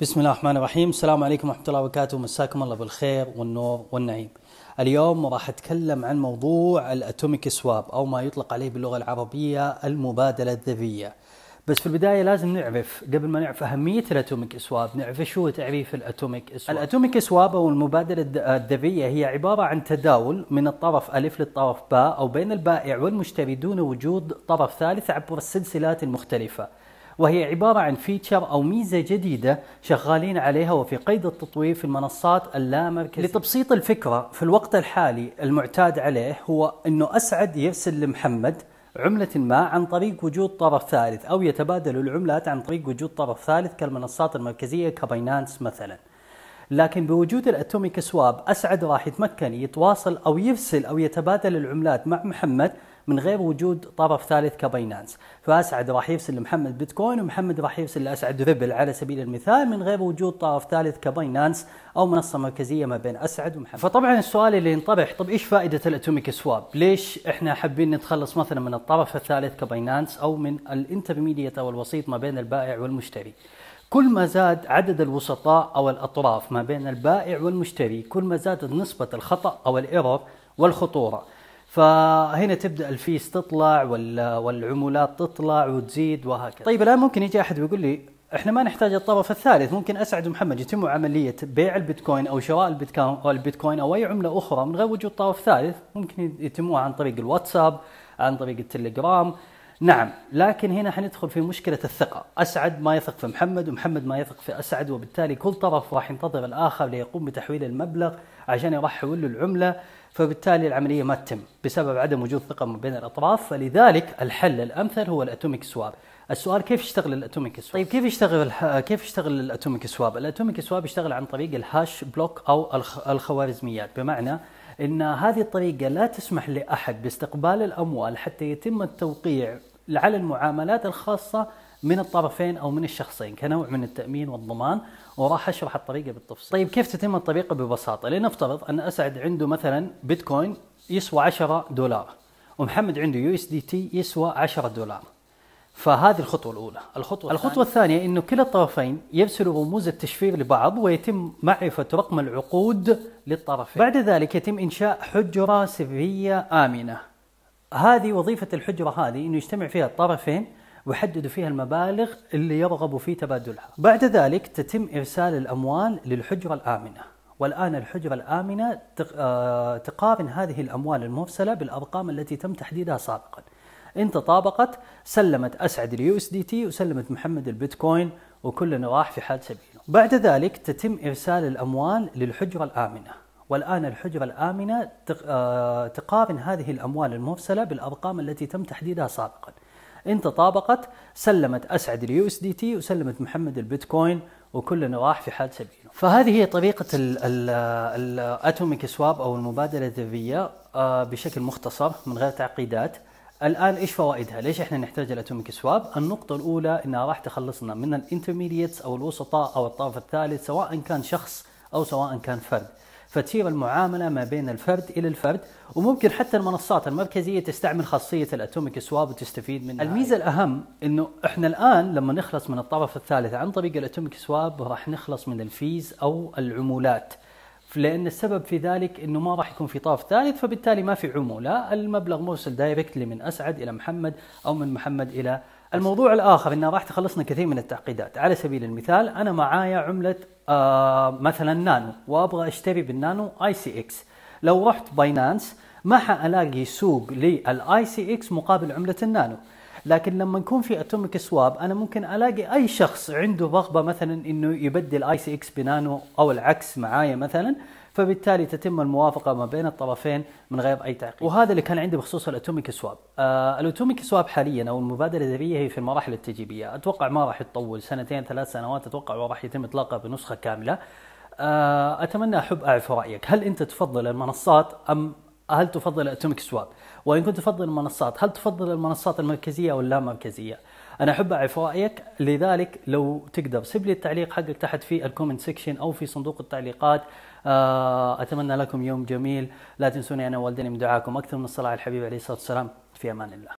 بسم الله الرحمن الرحيم السلام عليكم ورحمة الله وبركاته مساكم الله بالخير والنور والنعيم اليوم راح أتكلم عن موضوع الأتوميك سواب أو ما يطلق عليه باللغة العربية المبادلة الذرية بس في البداية لازم نعرف قبل ما نعرف أهمية الأتوميك سواب نعرف شو تعريف الأتوميك سواب الأتوميك سواب أو المبادلة الذرية هي عبارة عن تداول من الطرف ألف للطرف باء أو بين البائع والمشتري دون وجود طرف ثالث عبر السلسلات المختلفة وهي عبارة عن فيتشر أو ميزة جديدة شغالين عليها وفي قيد التطوير في المنصات اللامركزية لتبسيط الفكرة في الوقت الحالي المعتاد عليه هو أنه أسعد يرسل لمحمد عملة ما عن طريق وجود طرف ثالث أو يتبادل العملات عن طريق وجود طرف ثالث كالمنصات المركزية كباينانس مثلا لكن بوجود الاتوميك سواب اسعد راح يتمكن يتواصل او يرسل او يتبادل العملات مع محمد من غير وجود طرف ثالث كباينانس فاسعد راح يرسل لمحمد بيتكوين ومحمد راح يرسل لاسعد ريبل على سبيل المثال من غير وجود طرف ثالث كباينانس او منصه مركزيه ما بين اسعد ومحمد فطبعا السؤال اللي ينطرح طب ايش فائده الاتوميك سواب ليش احنا حابين نتخلص مثلا من الطرف الثالث كباينانس او من الانترميديت او الوسيط ما بين البائع والمشتري كل ما زاد عدد الوسطاء او الاطراف ما بين البائع والمشتري كل ما زادت نسبه الخطا او الايرور والخطوره فهنا تبدا الفيس تطلع والعمولات تطلع وتزيد وهكذا. طيب الان ممكن يجي احد ويقول لي احنا ما نحتاج الطرف الثالث ممكن اسعد ومحمد يتم عمليه بيع البيتكوين او شراء البيتكوين او البيتكوين او اي عمله اخرى من غير وجود طرف ثالث ممكن يتموها عن طريق الواتساب عن طريق التليجرام نعم لكن هنا حندخل في مشكله الثقه اسعد ما يثق في محمد ومحمد ما يثق في اسعد وبالتالي كل طرف راح ينتظر الاخر ليقوم بتحويل المبلغ عشان يرحل له العمله فبالتالي العمليه ما تتم بسبب عدم وجود ثقه ما بين الاطراف فلذلك الحل الامثل هو الاتوميك سواب السؤال كيف يشتغل الاتوميك سواب طيب كيف يشتغل كيف يشتغل الاتوميك سواب الاتوميك سواب يشتغل عن طريق الهاش بلوك او الخوارزميات بمعنى ان هذه الطريقه لا تسمح لاحد باستقبال الاموال حتى يتم التوقيع على المعاملات الخاصه من الطرفين او من الشخصين كنوع من التامين والضمان وراح اشرح الطريقه بالتفصيل. طيب كيف تتم الطريقه ببساطه؟ لنفترض ان اسعد عنده مثلا بيتكوين يسوى 10 دولار ومحمد عنده يو اس دي تي يسوى 10 دولار. فهذه الخطوة الأولى الخطوة, الخطوة الثانية أنه كلا الطرفين يرسلوا رموز التشفير لبعض ويتم معرفة رقم العقود للطرفين بعد ذلك يتم إنشاء حجرة سرية آمنة هذه وظيفة الحجرة هذه أنه يجتمع فيها الطرفين ويحددوا فيها المبالغ اللي يرغبوا في تبادلها بعد ذلك تتم إرسال الأموال للحجرة الآمنة والآن الحجرة الآمنة آه، تقارن هذه الأموال المرسلة بالأرقام التي تم تحديدها سابقاً ان تطابقت سلمت اسعد اليو اس دي تي وسلمت محمد البيتكوين وكلنا راح في حال سبيله. بعد ذلك تتم ارسال الاموال للحجره الامنه. والان الحجره الامنه آه، تقارن هذه الاموال المرسله بالارقام التي تم تحديدها سابقا. ان تطابقت سلمت اسعد اليو اس دي تي وسلمت محمد البيتكوين وكلنا راح في حال سبيله فهذه هي طريقة الاتوميك سواب أو المبادلة الذرية آه، بشكل مختصر من غير تعقيدات الان ايش فوائدها؟ ليش احنا نحتاج الاتوميك سواب؟ النقطة الأولى انها راح تخلصنا من الانترميديتس او الوسطاء او الطرف الثالث سواء كان شخص او سواء كان فرد. فتصير المعاملة ما بين الفرد إلى الفرد وممكن حتى المنصات المركزية تستعمل خاصية الأتوميك سواب وتستفيد منها الميزة الأهم أنه إحنا الآن لما نخلص من الطرف الثالث عن طريق الأتوميك سواب راح نخلص من الفيز أو العمولات لان السبب في ذلك انه ما راح يكون في طرف ثالث فبالتالي ما في عموله المبلغ مرسل دايركتلي من اسعد الى محمد او من محمد الى الموضوع الاخر انها راح تخلصنا كثير من التعقيدات على سبيل المثال انا معايا عمله آه مثلا نانو وابغى اشتري بالنانو اي سي اكس لو رحت باينانس ما حالاقي سوق للاي سي اكس مقابل عمله النانو لكن لما نكون في اتوميك سواب انا ممكن الاقي اي شخص عنده رغبه مثلا انه يبدل اي سي اكس بنانو او العكس معايا مثلا فبالتالي تتم الموافقه ما بين الطرفين من غير اي تعقيد وهذا اللي كان عندي بخصوص الاتوميك سواب آه الاتوميك سواب حاليا او المبادله الذريه هي في المراحل التجريبيه اتوقع ما راح تطول سنتين ثلاث سنوات اتوقع وراح يتم اطلاقها بنسخه كامله آه اتمنى احب اعرف رايك هل انت تفضل المنصات ام هل تفضل اتوميك سواب؟ وان كنت تفضل المنصات، هل تفضل المنصات المركزيه او اللامركزيه؟ انا احب اعرف رايك لذلك لو تقدر سيب لي التعليق حقك تحت في الكومنت سيكشن او في صندوق التعليقات آه، اتمنى لكم يوم جميل لا تنسوني انا والدني من دعاكم اكثر من الصلاه على الحبيب عليه الصلاه والسلام في امان الله